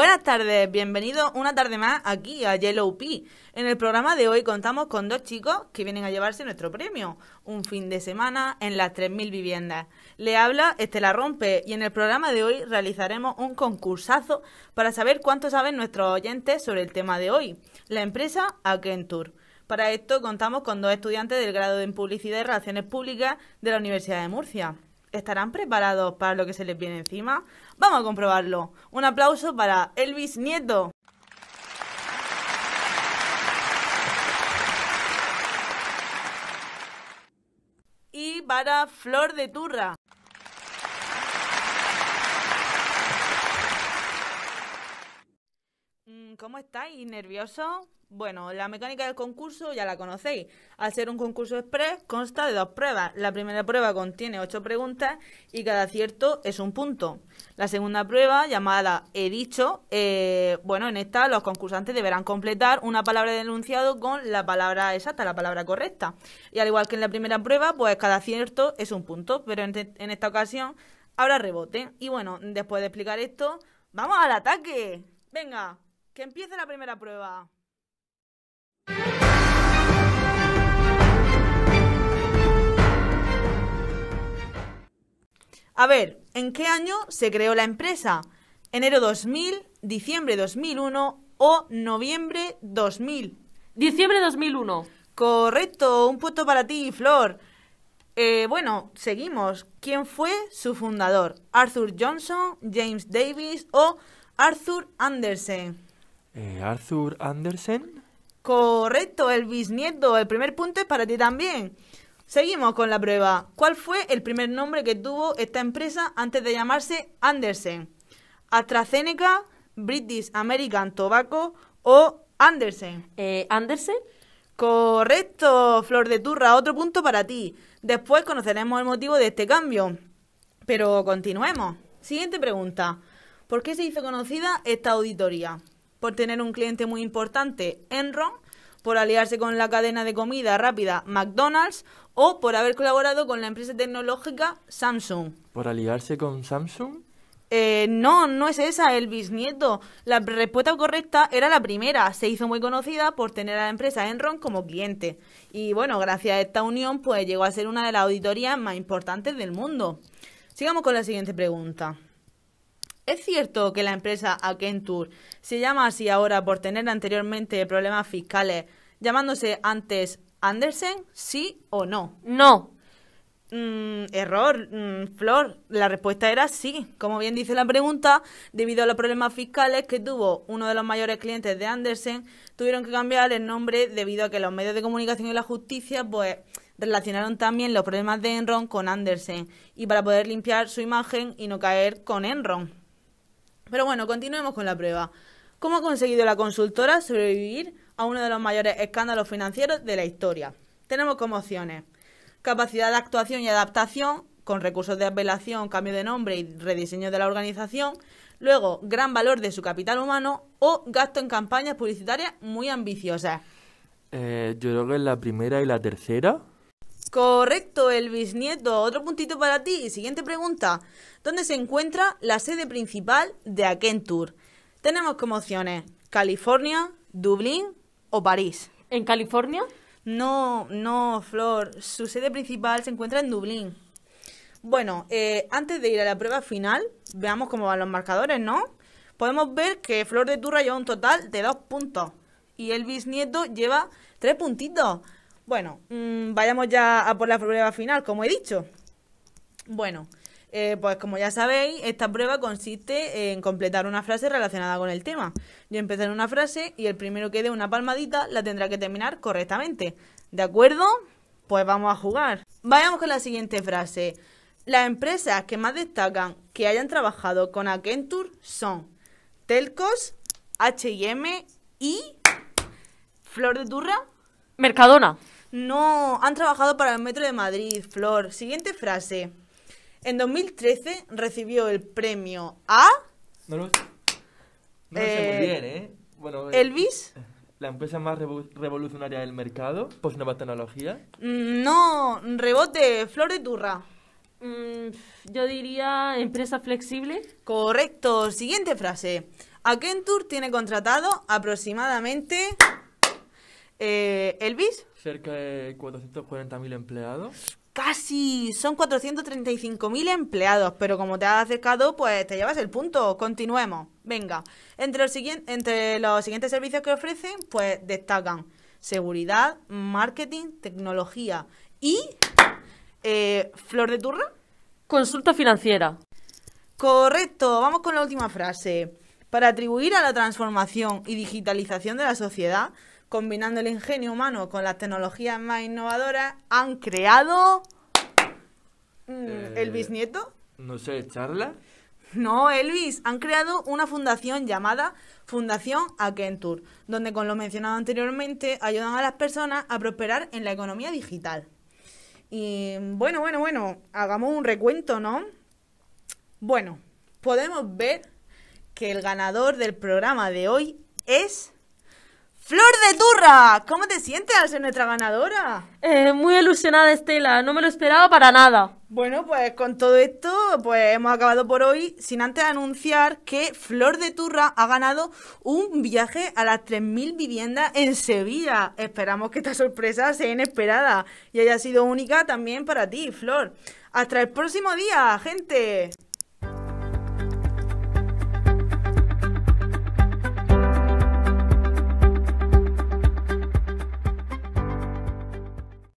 Buenas tardes, bienvenidos una tarde más aquí a Yellow P. En el programa de hoy contamos con dos chicos que vienen a llevarse nuestro premio, un fin de semana en las 3.000 viviendas. Le habla Estela Rompe y en el programa de hoy realizaremos un concursazo para saber cuánto saben nuestros oyentes sobre el tema de hoy, la empresa Aquentur. Para esto contamos con dos estudiantes del grado en Publicidad y Relaciones Públicas de la Universidad de Murcia. ¿Estarán preparados para lo que se les viene encima? Vamos a comprobarlo. Un aplauso para Elvis Nieto. Y para Flor de Turra. estáis? ¿Nerviosos? Bueno, la mecánica del concurso ya la conocéis. Al ser un concurso express, consta de dos pruebas. La primera prueba contiene ocho preguntas y cada cierto es un punto. La segunda prueba, llamada He dicho, eh, bueno, en esta los concursantes deberán completar una palabra de enunciado con la palabra exacta, la palabra correcta. Y al igual que en la primera prueba, pues cada acierto es un punto, pero en esta ocasión habrá rebote. Y bueno, después de explicar esto, ¡vamos al ataque! ¡Venga! Que empiece la primera prueba. A ver, ¿en qué año se creó la empresa? ¿Enero 2000, diciembre 2001 o noviembre 2000? Diciembre 2001. Correcto, un punto para ti, Flor. Eh, bueno, seguimos. ¿Quién fue su fundador? ¿Arthur Johnson, James Davis o Arthur Andersen? Eh, Arthur Andersen. Correcto, el bisnieto. El primer punto es para ti también. Seguimos con la prueba. ¿Cuál fue el primer nombre que tuvo esta empresa antes de llamarse Andersen? AstraZeneca, British American Tobacco o Andersen. Eh, Andersen. Correcto, Flor de Turra. Otro punto para ti. Después conoceremos el motivo de este cambio. Pero continuemos. Siguiente pregunta. ¿Por qué se hizo conocida esta auditoría? por tener un cliente muy importante, Enron, por aliarse con la cadena de comida rápida McDonald's o por haber colaborado con la empresa tecnológica Samsung. ¿Por aliarse con Samsung? Eh, no, no es esa, el bisnieto. La respuesta correcta era la primera. Se hizo muy conocida por tener a la empresa Enron como cliente. Y bueno, gracias a esta unión, pues llegó a ser una de las auditorías más importantes del mundo. Sigamos con la siguiente pregunta. ¿Es cierto que la empresa Akentur se llama así ahora por tener anteriormente problemas fiscales, llamándose antes Andersen? ¿Sí o no? No. Mm, error, mm, Flor. La respuesta era sí. Como bien dice la pregunta, debido a los problemas fiscales que tuvo uno de los mayores clientes de Andersen, tuvieron que cambiar el nombre debido a que los medios de comunicación y la justicia, pues relacionaron también los problemas de Enron con Andersen y para poder limpiar su imagen y no caer con Enron. Pero bueno, continuemos con la prueba. ¿Cómo ha conseguido la consultora sobrevivir a uno de los mayores escándalos financieros de la historia? Tenemos como opciones capacidad de actuación y adaptación, con recursos de apelación, cambio de nombre y rediseño de la organización, luego gran valor de su capital humano o gasto en campañas publicitarias muy ambiciosas. Eh, yo creo que es la primera y la tercera, Correcto, el bisnieto. Otro puntito para ti. Siguiente pregunta. ¿Dónde se encuentra la sede principal de Akentur? Tenemos como opciones California, Dublín o París. ¿En California? No, no, Flor. Su sede principal se encuentra en Dublín. Bueno, eh, antes de ir a la prueba final, veamos cómo van los marcadores, ¿no? Podemos ver que Flor de Turra lleva un total de dos puntos y el bisnieto lleva tres puntitos. Bueno, mm, vayamos ya a por la prueba final, como he dicho. Bueno, eh, pues como ya sabéis, esta prueba consiste en completar una frase relacionada con el tema. Yo empezaré una frase y el primero que dé una palmadita la tendrá que terminar correctamente. ¿De acuerdo? Pues vamos a jugar. Vayamos con la siguiente frase. Las empresas que más destacan que hayan trabajado con Akentur son Telcos, HM y Flor de Turra. Mercadona. No, han trabajado para el Metro de Madrid, Flor. Siguiente frase. En 2013 recibió el premio a... No lo, no sé muy eh, bien, ¿eh? Bueno, eh, Elvis. La empresa más revolucionaria del mercado, pues nueva tecnología. Mm, no, rebote, Flor de Turra. Mm, yo diría empresa flexible. Correcto. Siguiente frase. A Kentur tiene contratado aproximadamente... eh, Elvis cerca de 440.000 empleados. Casi, son 435.000 empleados, pero como te has acercado, pues te llevas el punto. Continuemos. Venga, entre los, entre los siguientes servicios que ofrecen, pues destacan seguridad, marketing, tecnología y... Eh, ¿Flor de turra? Consulta financiera. Correcto, vamos con la última frase. Para atribuir a la transformación y digitalización de la sociedad, combinando el ingenio humano con las tecnologías más innovadoras, han creado mm, el eh, bisnieto. No sé, charla. No, Elvis, han creado una fundación llamada Fundación Akentur, donde con lo mencionado anteriormente ayudan a las personas a prosperar en la economía digital. Y bueno, bueno, bueno, hagamos un recuento, ¿no? Bueno, podemos ver que el ganador del programa de hoy es Flor de Turra, ¿cómo te sientes al ser nuestra ganadora? Eh, muy ilusionada Estela, no me lo esperaba para nada. Bueno, pues con todo esto, pues hemos acabado por hoy, sin antes anunciar que Flor de Turra ha ganado un viaje a las 3.000 viviendas en Sevilla. Esperamos que esta sorpresa sea inesperada y haya sido única también para ti, Flor. Hasta el próximo día, gente.